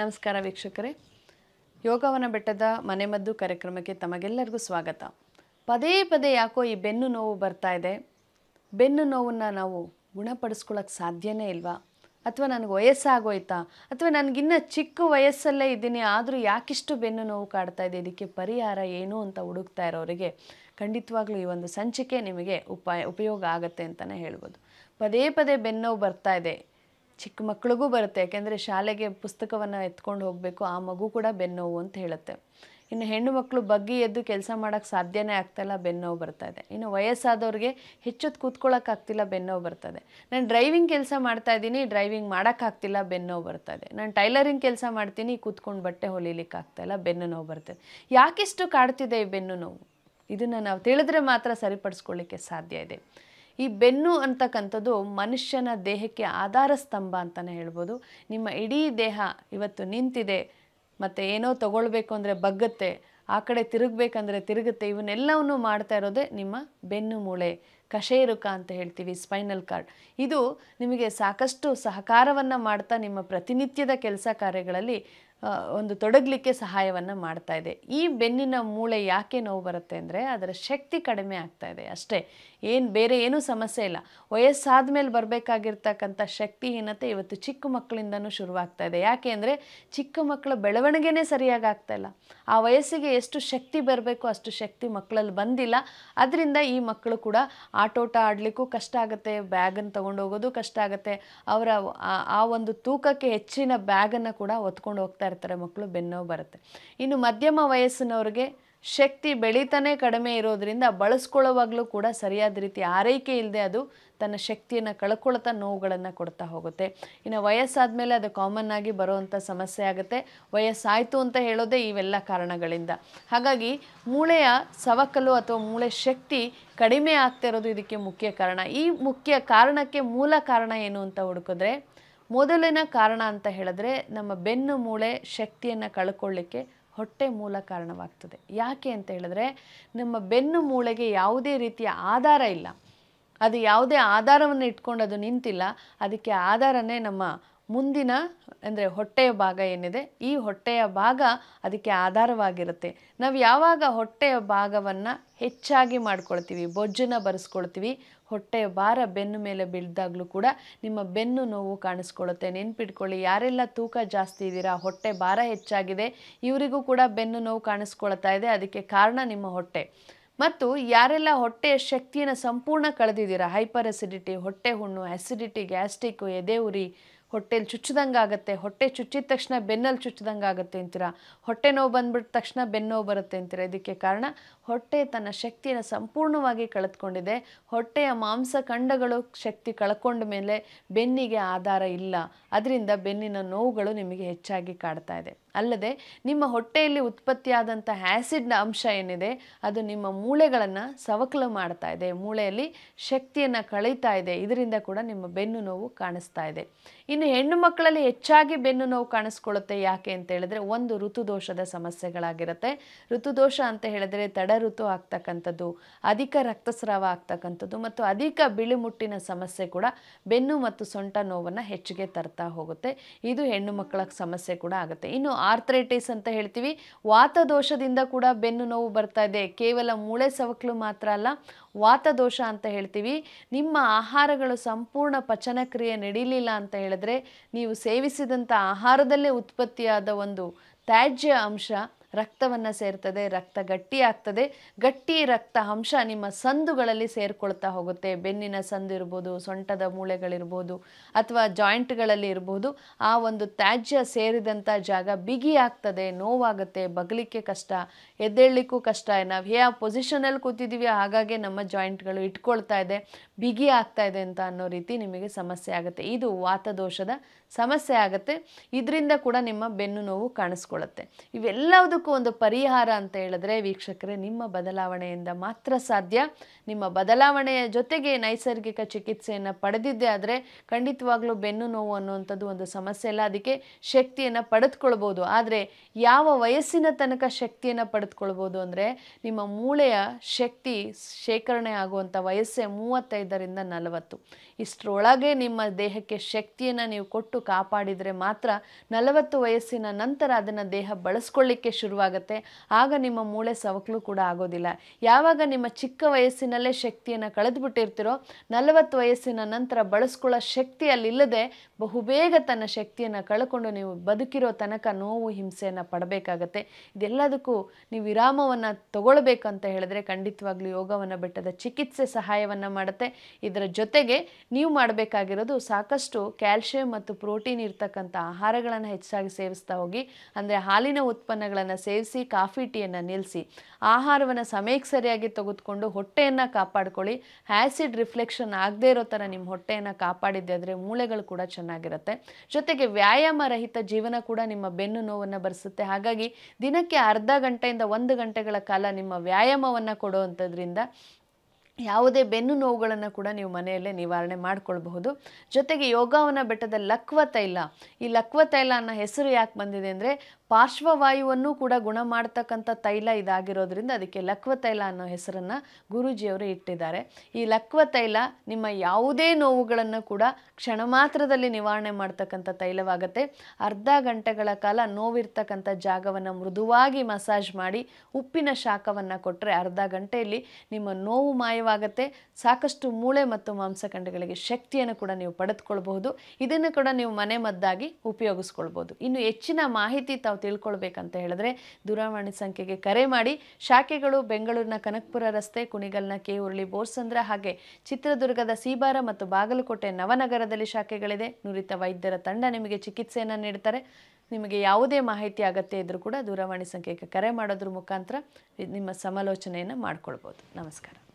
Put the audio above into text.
ನಮಸ್ಕಾರ ವೀಕ್ಷಕರೇ ಯೋಗವನ ಬೆಟ್ಟದ ಮನೆಮದ್ದು ಕಾರ್ಯಕ್ರಮಕ್ಕೆ ತಮಗೆಲ್ಲರಿಗೂ ಸ್ವಾಗತ ಪದೇ ಪದೇ ಯಾಕೋ ಈ ಬೆನ್ನು ನೋವು ಬರ್ತಾ ಇದೆ ಬೆನ್ನು ನೋವನ್ನು ನಾವು ಗುಣಪಡಿಸ್ಕೊಳ್ಳೋಕ್ಕೆ ಸಾಧ್ಯನೇ ಇಲ್ವಾ ಅಥವಾ ನನಗೆ ವಯಸ್ಸಾಗೋಯ್ತಾ ಅಥವಾ ನನಗಿನ್ನ ಚಿಕ್ಕ ವಯಸ್ಸಲ್ಲೇ ಇದ್ದೀನಿ ಆದರೂ ಯಾಕಿಷ್ಟು ಬೆನ್ನು ನೋವು ಕಾಡ್ತಾ ಇದೆ ಇದಕ್ಕೆ ಪರಿಹಾರ ಏನು ಅಂತ ಹುಡುಕ್ತಾ ಇರೋರಿಗೆ ಖಂಡಿತವಾಗ್ಲೂ ಈ ಒಂದು ಸಂಚಿಕೆ ನಿಮಗೆ ಉಪಾಯ ಉಪಯೋಗ ಆಗುತ್ತೆ ಅಂತಲೇ ಹೇಳ್ಬೋದು ಪದೇ ಪದೇ ಬೆನ್ನು ನೋವು ಬರ್ತಾ ಇದೆ ಚಿಕ್ಕ ಮಕ್ಕಳಿಗೂ ಬರುತ್ತೆ ಯಾಕೆಂದರೆ ಶಾಲೆಗೆ ಪುಸ್ತಕವನ್ನು ಎತ್ಕೊಂಡು ಹೋಗಬೇಕು ಆ ಮಗು ಕೂಡ ಬೆನ್ನೋವು ಅಂತ ಹೇಳುತ್ತೆ ಇನ್ನು ಹೆಣ್ಣು ಮಕ್ಕಳು ಬಗ್ಗಿ ಎದ್ದು ಕೆಲಸ ಮಾಡೋಕ್ಕೆ ಸಾಧ್ಯನೇ ಆಗ್ತಾಯಿಲ್ಲ ಬೆನ್ನೋವು ಬರ್ತಾ ಇದೆ ಇನ್ನು ವಯಸ್ಸಾದವ್ರಿಗೆ ಹೆಚ್ಚೊತ್ತು ಕೂತ್ಕೊಳ್ಳೋಕ್ಕಾಗ್ತಿಲ್ಲ ಬೆನ್ನೋವು ಬರ್ತದೆ ನಾನು ಡ್ರೈವಿಂಗ್ ಕೆಲಸ ಮಾಡ್ತಾ ಇದ್ದೀನಿ ಡ್ರೈವಿಂಗ್ ಮಾಡೋಕ್ಕಾಗ್ತಿಲ್ಲ ಬೆನ್ನೋವು ಬರ್ತದೆ ನಾನು ಟೈಲರಿಂಗ್ ಕೆಲಸ ಮಾಡ್ತೀನಿ ಕೂತ್ಕೊಂಡು ಬಟ್ಟೆ ಆಗ್ತಾಯಿಲ್ಲ ಬೆನ್ನು ನೋವು ಬರ್ತದೆ ಯಾಕೆಷ್ಟು ಕಾಡ್ತಿದೆ ಈ ಬೆನ್ನು ನೋವು ಇದನ್ನು ನಾವು ತಿಳಿದ್ರೆ ಮಾತ್ರ ಸರಿಪಡಿಸ್ಕೊಳ್ಳಿಕ್ಕೆ ಸಾಧ್ಯ ಇದೆ ಈ ಬೆನ್ನು ಅಂತಕ್ಕಂಥದ್ದು ಮನುಷ್ಯನ ದೇಹಕ್ಕೆ ಆಧಾರ ಸ್ತಂಭ ಅಂತಲೇ ಹೇಳ್ಬೋದು ನಿಮ್ಮ ಇಡೀ ದೇಹ ಇವತ್ತು ನಿಂತಿದೆ ಮತ್ತು ಏನೋ ತಗೊಳ್ಬೇಕು ಅಂದರೆ ಬಗ್ಗುತ್ತೆ ಆ ಕಡೆ ತಿರುಗಬೇಕಂದ್ರೆ ತಿರುಗುತ್ತೆ ಇವನ್ನೆಲ್ಲವನ್ನು ಮಾಡ್ತಾ ಇರೋದೇ ನಿಮ್ಮ ಬೆನ್ನು ಮೂಳೆ ಕಶೇರುಕ ಅಂತ ಹೇಳ್ತೀವಿ ಸ್ಪೈನಲ್ ಕಾರ್ಡ್ ಇದು ನಿಮಗೆ ಸಾಕಷ್ಟು ಸಹಕಾರವನ್ನು ಮಾಡ್ತಾ ನಿಮ್ಮ ಪ್ರತಿನಿತ್ಯದ ಕೆಲಸ ಕಾರ್ಯಗಳಲ್ಲಿ ಒಂದು ತೊಡಗಲಿಕ್ಕೆ ಸಹಾಯವನ್ನು ಮಾಡ್ತಾ ಇದೆ ಈ ಬೆನ್ನಿನ ಮೂಳೆ ಯಾಕೆ ನೋವು ಬರುತ್ತೆ ಅಂದರೆ ಅದರ ಶಕ್ತಿ ಕಡಿಮೆ ಆಗ್ತಾ ಇದೆ ಅಷ್ಟೇ ಏನು ಬೇರೆ ಏನೂ ಸಮಸ್ಯೆ ಇಲ್ಲ ವಯಸ್ಸಾದ ಮೇಲೆ ಬರಬೇಕಾಗಿರ್ತಕ್ಕಂಥ ಶಕ್ತಿಹೀನತೆ ಇವತ್ತು ಚಿಕ್ಕ ಮಕ್ಕಳಿಂದನೂ ಶುರುವಾಗ್ತಾ ಇದೆ ಯಾಕೆ ಅಂದರೆ ಚಿಕ್ಕ ಮಕ್ಕಳ ಬೆಳವಣಿಗೆನೇ ಸರಿಯಾಗಿ ಆಗ್ತಾ ಇಲ್ಲ ಆ ವಯಸ್ಸಿಗೆ ಎಷ್ಟು ಶಕ್ತಿ ಬರಬೇಕು ಅಷ್ಟು ಶಕ್ತಿ ಮಕ್ಕಳಲ್ಲಿ ಬಂದಿಲ್ಲ ಅದರಿಂದ ಈ ಮಕ್ಕಳು ಕೂಡ ಆಟೋಟ ಆಡಲಿಕ್ಕೂ ಕಷ್ಟ ಆಗುತ್ತೆ ಬ್ಯಾಗನ್ನು ಹೋಗೋದು ಕಷ್ಟ ಆಗುತ್ತೆ ಅವರ ಆ ಒಂದು ತೂಕಕ್ಕೆ ಹೆಚ್ಚಿನ ಬ್ಯಾಗನ್ನು ಕೂಡ ಹೊತ್ಕೊಂಡು ಹೋಗ್ತಾರೆ ಇರ್ತಾರೆ ಮಕ್ಕಳು ಬೆನ್ನೋವು ಬರುತ್ತೆ ಇನ್ನು ಮಧ್ಯಮ ವಯಸ್ಸಿನವ್ರಿಗೆ ಶಕ್ತಿ ಬೆಳೀತಾನೆ ಕಡಿಮೆ ಇರೋದರಿಂದ ಬಳಸ್ಕೊಳ್ಳೋವಾಗಲೂ ಕೂಡ ಸರಿಯಾದ ರೀತಿ ಆರೈಕೆ ಇಲ್ಲದೆ ಅದು ತನ್ನ ಶಕ್ತಿಯನ್ನು ಕಳ್ಕೊಳ್ತಾ ನೋವುಗಳನ್ನು ಕೊಡ್ತಾ ಹೋಗುತ್ತೆ ಇನ್ನು ವಯಸ್ಸಾದ ಮೇಲೆ ಅದು ಕಾಮನ್ ಆಗಿ ಬರುವಂಥ ಸಮಸ್ಯೆ ಆಗುತ್ತೆ ವಯಸ್ಸಾಯಿತು ಅಂತ ಹೇಳೋದೇ ಇವೆಲ್ಲ ಕಾರಣಗಳಿಂದ ಹಾಗಾಗಿ ಮೂಳೆಯ ಸವಕಲು ಅಥವಾ ಮೂಳೆ ಶಕ್ತಿ ಕಡಿಮೆ ಆಗ್ತಾ ಇರೋದು ಇದಕ್ಕೆ ಮುಖ್ಯ ಕಾರಣ ಈ ಮುಖ್ಯ ಕಾರಣಕ್ಕೆ ಮೂಲ ಕಾರಣ ಏನು ಅಂತ ಹುಡುಕಿದ್ರೆ ಮೊದಲನೇ ಕಾರಣ ಅಂತ ಹೇಳಿದ್ರೆ ನಮ್ಮ ಬೆನ್ನು ಮೂಳೆ ಶಕ್ತಿಯನ್ನು ಕಳ್ಕೊಳ್ಳಿಕ್ಕೆ ಹೊಟ್ಟೆ ಮೂಲ ಕಾರಣವಾಗ್ತದೆ ಯಾಕೆ ಅಂತ ಹೇಳಿದ್ರೆ ನಮ್ಮ ಬೆನ್ನು ಮೂಳೆಗೆ ಯಾವುದೇ ರೀತಿಯ ಆಧಾರ ಇಲ್ಲ ಅದು ಯಾವುದೇ ಆಧಾರವನ್ನು ಇಟ್ಕೊಂಡು ಅದು ನಿಂತಿಲ್ಲ ಅದಕ್ಕೆ ಆಧಾರನೇ ನಮ್ಮ ಮುಂದಿನ ಅಂದರೆ ಹೊಟ್ಟೆಯ ಭಾಗ ಏನಿದೆ ಈ ಹೊಟ್ಟೆಯ ಭಾಗ ಅದಕ್ಕೆ ಆಧಾರವಾಗಿರುತ್ತೆ ನಾವು ಯಾವಾಗ ಹೊಟ್ಟೆಯ ಭಾಗವನ್ನು ಹೆಚ್ಚಾಗಿ ಮಾಡ್ಕೊಳ್ತೀವಿ ಬೊಜ್ಜನ್ನು ಬರೆಸ್ಕೊಳ್ತೀವಿ ಹೊಟ್ಟೆಯ ಭಾರ ಬೆನ್ನು ಮೇಲೆ ಬೀಳ್ದಾಗಲೂ ಕೂಡ ನಿಮ್ಮ ಬೆನ್ನು ನೋವು ಕಾಣಿಸ್ಕೊಳ್ಳುತ್ತೆ ನೆನ್ಪಿಟ್ಕೊಳ್ಳಿ ಯಾರೆಲ್ಲ ತೂಕ ಜಾಸ್ತಿ ಇದ್ದೀರಾ ಹೊಟ್ಟೆ ಭಾರ ಹೆಚ್ಚಾಗಿದೆ ಇವರಿಗೂ ಕೂಡ ಬೆನ್ನು ನೋವು ಕಾಣಿಸ್ಕೊಳ್ತಾ ಇದೆ ಅದಕ್ಕೆ ಕಾರಣ ನಿಮ್ಮ ಹೊಟ್ಟೆ ಮತ್ತು ಯಾರೆಲ್ಲ ಹೊಟ್ಟೆಯ ಶಕ್ತಿಯನ್ನು ಸಂಪೂರ್ಣ ಕಳೆದಿದ್ದೀರಾ ಹೈಪರ್ ಅಸಿಡಿಟಿ ಹೊಟ್ಟೆ ಹುಣ್ಣು ಆ್ಯಸಿಡಿಟಿ ಗ್ಯಾಸ್ಟ್ರಿಕ್ ಎದೆ ಉರಿ ಹೊಟ್ಟೆಲಿ ಚುಚ್ಚಿದಂಗೆ ಆಗುತ್ತೆ ಹೊಟ್ಟೆ ಚುಚ್ಚಿದ ತಕ್ಷಣ ಬೆನ್ನಲ್ಲಿ ಚುಚ್ಚಿದಂಗೆ ಆಗುತ್ತೆ ಅಂತೀರಾ ಹೊಟ್ಟೆ ನೋವು ಬಂದ್ಬಿಟ್ಟ ತಕ್ಷಣ ಬೆನ್ನೋವು ಬರುತ್ತೆ ಅಂತೀರಾ ಇದಕ್ಕೆ ಕಾರಣ ಹೊಟ್ಟೆ ತನ್ನ ಶಕ್ತಿಯನ್ನು ಸಂಪೂರ್ಣವಾಗಿ ಕಳೆದುಕೊಂಡಿದೆ ಹೊಟ್ಟೆಯ ಮಾಂಸ ಖಂಡಗಳು ಶಕ್ತಿ ಕಳ್ಕೊಂಡ ಮೇಲೆ ಬೆನ್ನಿಗೆ ಆಧಾರ ಇಲ್ಲ ಅದರಿಂದ ಬೆನ್ನಿನ ನೋವುಗಳು ನಿಮಗೆ ಹೆಚ್ಚಾಗಿ ಕಾಡ್ತಾ ಇದೆ ಅಲ್ಲದೆ ನಿಮ್ಮ ಹೊಟ್ಟೆಯಲ್ಲಿ ಉತ್ಪತ್ತಿಯಾದಂಥ ಆ್ಯಸಿಡ್ನ ಅಂಶ ಏನಿದೆ ಅದು ನಿಮ್ಮ ಮೂಳೆಗಳನ್ನು ಸವಕಲು ಮಾಡ್ತಾ ಇದೆ ಮೂಳೆಯಲ್ಲಿ ಶಕ್ತಿಯನ್ನು ಕಳೀತಾ ಇದೆ ಇದರಿಂದ ಕೂಡ ನಿಮ್ಮ ಬೆನ್ನು ನೋವು ಕಾಣಿಸ್ತಾ ಇದೆ ಇನ್ನು ಇನ್ನು ಹೆಣ್ಣು ಮಕ್ಕಳಲ್ಲಿ ಹೆಚ್ಚಾಗಿ ಬೆನ್ನು ನೋವು ಕಾಣಿಸ್ಕೊಳ್ಳುತ್ತೆ ಯಾಕೆ ಅಂತ ಹೇಳಿದ್ರೆ ಒಂದು ಋತುದೋಷದ ಸಮಸ್ಯೆಗಳಾಗಿರುತ್ತೆ ಋತುದೋಷ ಅಂತ ಹೇಳಿದ್ರೆ ತಡ ಋತು ಆಗ್ತಕ್ಕಂಥದ್ದು ಅಧಿಕ ರಕ್ತಸ್ರಾವ ಆಗ್ತಕ್ಕಂಥದ್ದು ಮತ್ತು ಅಧಿಕ ಬಿಳಿಮುಟ್ಟಿನ ಸಮಸ್ಯೆ ಕೂಡ ಬೆನ್ನು ಮತ್ತು ಸೊಂಟ ನೋವನ್ನು ಹೆಚ್ಚಿಗೆ ತರ್ತಾ ಹೋಗುತ್ತೆ ಇದು ಹೆಣ್ಣು ಮಕ್ಕಳ ಸಮಸ್ಯೆ ಕೂಡ ಆಗುತ್ತೆ ಇನ್ನು ಆರ್ಥ್ರೈಟಿಸ್ ಅಂತ ಹೇಳ್ತೀವಿ ದೋಷದಿಂದ ಕೂಡ ಬೆನ್ನು ನೋವು ಬರ್ತಾ ಇದೆ ಕೇವಲ ಮೂಳೆ ಸವಕಲು ಮಾತ್ರ ಅಲ್ಲ ವಾತದೋಷ ಅಂತ ಹೇಳ್ತೀವಿ ನಿಮ್ಮ ಆಹಾರಗಳು ಸಂಪೂರ್ಣ ಪಚನಕ್ರಿಯೆ ನಡೀಲಿಲ್ಲ ಅಂತ ಹೇಳಿದ್ರೆ ನೀವು ಸೇವಿಸಿದಂಥ ಆಹಾರದಲ್ಲೇ ಉತ್ಪತ್ತಿಯಾದ ಒಂದು ತ್ಯಾಜ್ಯ ಅಂಶ ರಕ್ತವನ್ನು ಸೇರ್ತದೆ ರಕ್ತ ಗಟ್ಟಿ ಆಗ್ತದೆ ಗಟ್ಟಿ ರಕ್ತ ಅಂಶ ನಿಮ್ಮ ಸಂದುಗಳಲ್ಲಿ ಸೇರಿಕೊಳ್ತಾ ಹೋಗುತ್ತೆ ಬೆನ್ನಿನ ಸಂದು ಇರ್ಬೋದು ಸೊಂಟದ ಮೂಳೆಗಳಿರ್ಬೋದು ಅಥವಾ ಜಾಯಿಂಟ್ಗಳಲ್ಲಿ ಇರ್ಬೋದು ಆ ಒಂದು ತ್ಯಾಜ್ಯ ಸೇರಿದಂಥ ಜಾಗ ಬಿಗಿ ಆಗ್ತದೆ ನೋವಾಗುತ್ತೆ ಬಗಲಿಕ್ಕೆ ಕಷ್ಟ ಎದ್ದೇಳಲಿಕ್ಕೂ ಕಷ್ಟ ನಾವು ಯಾವ ಆ ಪೊಸಿಷನಲ್ಲಿ ಕೂತಿದ್ದೀವಿ ಹಾಗಾಗಿ ನಮ್ಮ ಜಾಯಿಂಟ್ಗಳು ಇಟ್ಕೊಳ್ತಾ ಇದೆ ಬಿಗಿ ಆಗ್ತಾ ಇದೆ ಅಂತ ಅನ್ನೋ ರೀತಿ ನಿಮಗೆ ಸಮಸ್ಯೆ ಆಗುತ್ತೆ ಇದು ವಾತದೋಷದ ಸಮಸ್ಯೆ ಆಗುತ್ತೆ ಇದರಿಂದ ಕೂಡ ನಿಮ್ಮ ಬೆನ್ನು ನೋವು ಕಾಣಿಸ್ಕೊಳ್ಳುತ್ತೆ ಇವೆಲ್ಲವುದು ಎಲ್ಲದಕ್ಕೂ ಒಂದು ಪರಿಹಾರ ಅಂತ ಹೇಳಿದ್ರೆ ವೀಕ್ಷಕರೇ ನಿಮ್ಮ ಬದಲಾವಣೆಯಿಂದ ಮಾತ್ರ ಸಾಧ್ಯ ನಿಮ್ಮ ಬದಲಾವಣೆಯ ಜೊತೆಗೆ ನೈಸರ್ಗಿಕ ಚಿಕಿತ್ಸೆಯನ್ನು ಪಡೆದಿದ್ದೆ ಆದರೆ ಖಂಡಿತವಾಗ್ಲೂ ಬೆನ್ನು ನೋವು ಅನ್ನುವಂಥದ್ದು ಒಂದು ಸಮಸ್ಯೆ ಅಲ್ಲ ಅದಕ್ಕೆ ಶಕ್ತಿಯನ್ನು ಪಡೆದುಕೊಳ್ಬೋದು ಆದರೆ ಯಾವ ವಯಸ್ಸಿನ ತನಕ ಶಕ್ತಿಯನ್ನು ಪಡೆದುಕೊಳ್ಬೋದು ಅಂದರೆ ನಿಮ್ಮ ಮೂಳೆಯ ಶಕ್ತಿ ಶೇಖರಣೆ ಆಗುವಂಥ ವಯಸ್ಸೇ ಮೂವತ್ತೈದರಿಂದ ನಲವತ್ತು ಇಷ್ಟರೊಳಗೆ ನಿಮ್ಮ ದೇಹಕ್ಕೆ ಶಕ್ತಿಯನ್ನು ನೀವು ಕೊಟ್ಟು ಕಾಪಾಡಿದರೆ ಮಾತ್ರ ನಲವತ್ತು ವಯಸ್ಸಿನ ನಂತರ ಅದನ್ನು ದೇಹ ಬಳಸ್ಕೊಳ್ಳಿಕ್ಕೆ ಶುರು ಶುರುವಾಗುತ್ತೆ ಆಗ ನಿಮ್ಮ ಮೂಳೆ ಸವಕಲು ಕೂಡ ಆಗೋದಿಲ್ಲ ಯಾವಾಗ ನಿಮ್ಮ ಚಿಕ್ಕ ವಯಸ್ಸಿನಲ್ಲೇ ಶಕ್ತಿಯನ್ನು ಕಳೆದುಬಿಟ್ಟಿರ್ತಿರೋ ನಲವತ್ತು ವಯಸ್ಸಿನ ನಂತರ ಬಳಸ್ಕೊಳ್ಳೋ ಶಕ್ತಿ ಅಲ್ಲಿಲ್ಲದೆ ಬಹುಬೇಗ ತನ್ನ ಶಕ್ತಿಯನ್ನು ಕಳ್ಕೊಂಡು ನೀವು ಬದುಕಿರೋ ತನಕ ನೋವು ಹಿಂಸೆಯನ್ನು ಪಡಬೇಕಾಗತ್ತೆ ಇದೆಲ್ಲದಕ್ಕೂ ನೀವು ವಿರಾಮವನ್ನು ತಗೊಳ್ಬೇಕಂತ ಹೇಳಿದ್ರೆ ಖಂಡಿತವಾಗ್ಲೂ ಯೋಗವನ್ನು ಬೆಟ್ಟದ ಚಿಕಿತ್ಸೆ ಸಹಾಯವನ್ನು ಮಾಡುತ್ತೆ ಇದರ ಜೊತೆಗೆ ನೀವು ಮಾಡಬೇಕಾಗಿರೋದು ಸಾಕಷ್ಟು ಕ್ಯಾಲ್ಶಿಯಂ ಮತ್ತು ಪ್ರೋಟೀನ್ ಇರ್ತಕ್ಕಂಥ ಆಹಾರಗಳನ್ನು ಹೆಚ್ಚಾಗಿ ಸೇವಿಸ್ತಾ ಹೋಗಿ ಅಂದರೆ ಹಾಲಿನ ಉತ್ಪನ್ನಗಳನ್ನು ಸೇವಿಸಿ ಕಾಫಿ ಟೀಯನ್ನು ನಿಲ್ಲಿಸಿ ಆಹಾರವನ್ನು ಸಮಯಕ್ಕೆ ಸರಿಯಾಗಿ ತೆಗೆದುಕೊಂಡು ಹೊಟ್ಟೆಯನ್ನು ಕಾಪಾಡ್ಕೊಳ್ಳಿ ಆ್ಯಸಿಡ್ ರಿಫ್ಲೆಕ್ಷನ್ ಆಗದೇ ಇರೋ ಥರ ನಿಮ್ಮ ಹೊಟ್ಟೆಯನ್ನು ಕಾಪಾಡಿದ್ದೆ ಆದರೆ ಮೂಳೆಗಳು ಕೂಡ ಚೆನ್ನಾಗಿರುತ್ತೆ ಜೊತೆಗೆ ವ್ಯಾಯಾಮ ರಹಿತ ಜೀವನ ಕೂಡ ನಿಮ್ಮ ಬೆನ್ನು ನೋವನ್ನು ಬರೆಸುತ್ತೆ ಹಾಗಾಗಿ ದಿನಕ್ಕೆ ಅರ್ಧ ಗಂಟೆಯಿಂದ ಒಂದು ಗಂಟೆಗಳ ಕಾಲ ನಿಮ್ಮ ವ್ಯಾಯಾಮವನ್ನು ಕೊಡುವಂಥದ್ರಿಂದ ಯಾವುದೇ ಬೆನ್ನು ನೋವುಗಳನ್ನು ಕೂಡ ನೀವು ಮನೆಯಲ್ಲೇ ನಿವಾರಣೆ ಮಾಡಿಕೊಳ್ಬಹುದು ಜೊತೆಗೆ ಯೋಗವನ ಬೆಟ್ಟದ ಲಕ್ವ ತೈಲ ಈ ಲಕ್ವ ತೈಲ ಅನ್ನೋ ಹೆಸರು ಯಾಕೆ ಬಂದಿದೆ ಅಂದರೆ ಪಾರ್ಶ್ವವಾಯುವನ್ನು ಕೂಡ ಗುಣ ಮಾಡ್ತಕ್ಕಂಥ ತೈಲ ಇದಾಗಿರೋದ್ರಿಂದ ಅದಕ್ಕೆ ಲಕ್ವ ತೈಲ ಅನ್ನೋ ಹೆಸರನ್ನು ಗುರೂಜಿಯವರು ಇಟ್ಟಿದ್ದಾರೆ ಈ ಲಕ್ವ ತೈಲ ನಿಮ್ಮ ಯಾವುದೇ ನೋವುಗಳನ್ನು ಕೂಡ ಕ್ಷಣ ಮಾತ್ರದಲ್ಲಿ ನಿವಾರಣೆ ಮಾಡ್ತಕ್ಕಂಥ ತೈಲವಾಗುತ್ತೆ ಅರ್ಧ ಗಂಟೆಗಳ ಕಾಲ ನೋವಿರ್ತಕ್ಕಂಥ ಜಾಗವನ್ನು ಮೃದುವಾಗಿ ಮಸಾಜ್ ಮಾಡಿ ಉಪ್ಪಿನ ಶಾಖವನ್ನು ಕೊಟ್ಟರೆ ಅರ್ಧ ಗಂಟೆಯಲ್ಲಿ ನಿಮ್ಮ ನೋವು ಮಾಯವಾಗಿ ಸಹಾಯವಾಗುತ್ತೆ ಸಾಕಷ್ಟು ಮೂಳೆ ಮತ್ತು ಮಾಂಸಖಂಡಗಳಿಗೆ ಶಕ್ತಿಯನ್ನು ಕೂಡ ನೀವು ಪಡೆದುಕೊಳ್ಬಹುದು ಇದನ್ನು ಕೂಡ ನೀವು ಮನೆ ಮದ್ದಾಗಿ ಉಪಯೋಗಿಸ್ಕೊಳ್ಬೋದು ಇನ್ನು ಹೆಚ್ಚಿನ ಮಾಹಿತಿ ತಾವು ತಿಳ್ಕೊಳ್ಬೇಕಂತ ಹೇಳಿದ್ರೆ ದೂರವಾಣಿ ಸಂಖ್ಯೆಗೆ ಕರೆ ಮಾಡಿ ಶಾಖೆಗಳು ಬೆಂಗಳೂರಿನ ಕನಕಪುರ ರಸ್ತೆ ಕುಣಿಗಲ್ನ ಕೆ ಉರುಳಿ ಬೋರ್ಸಂದ್ರ ಹಾಗೆ ಚಿತ್ರದುರ್ಗದ ಸೀಬಾರ ಮತ್ತು ಬಾಗಲಕೋಟೆ ನವನಗರದಲ್ಲಿ ಶಾಖೆಗಳಿದೆ ನುರಿತ ವೈದ್ಯರ ತಂಡ ನಿಮಗೆ ಚಿಕಿತ್ಸೆಯನ್ನು ನೀಡ್ತಾರೆ ನಿಮಗೆ ಯಾವುದೇ ಮಾಹಿತಿ ಅಗತ್ಯ ಇದ್ದರೂ ಕೂಡ ದೂರವಾಣಿ ಸಂಖ್ಯೆಗೆ ಕರೆ ಮಾಡೋದ್ರ ಮುಖಾಂತರ ನಿಮ್ಮ ಸಮಾಲೋಚನೆಯನ್ನು ಮಾಡಿಕೊಳ್ಬೋದು ನಮಸ್ಕಾರ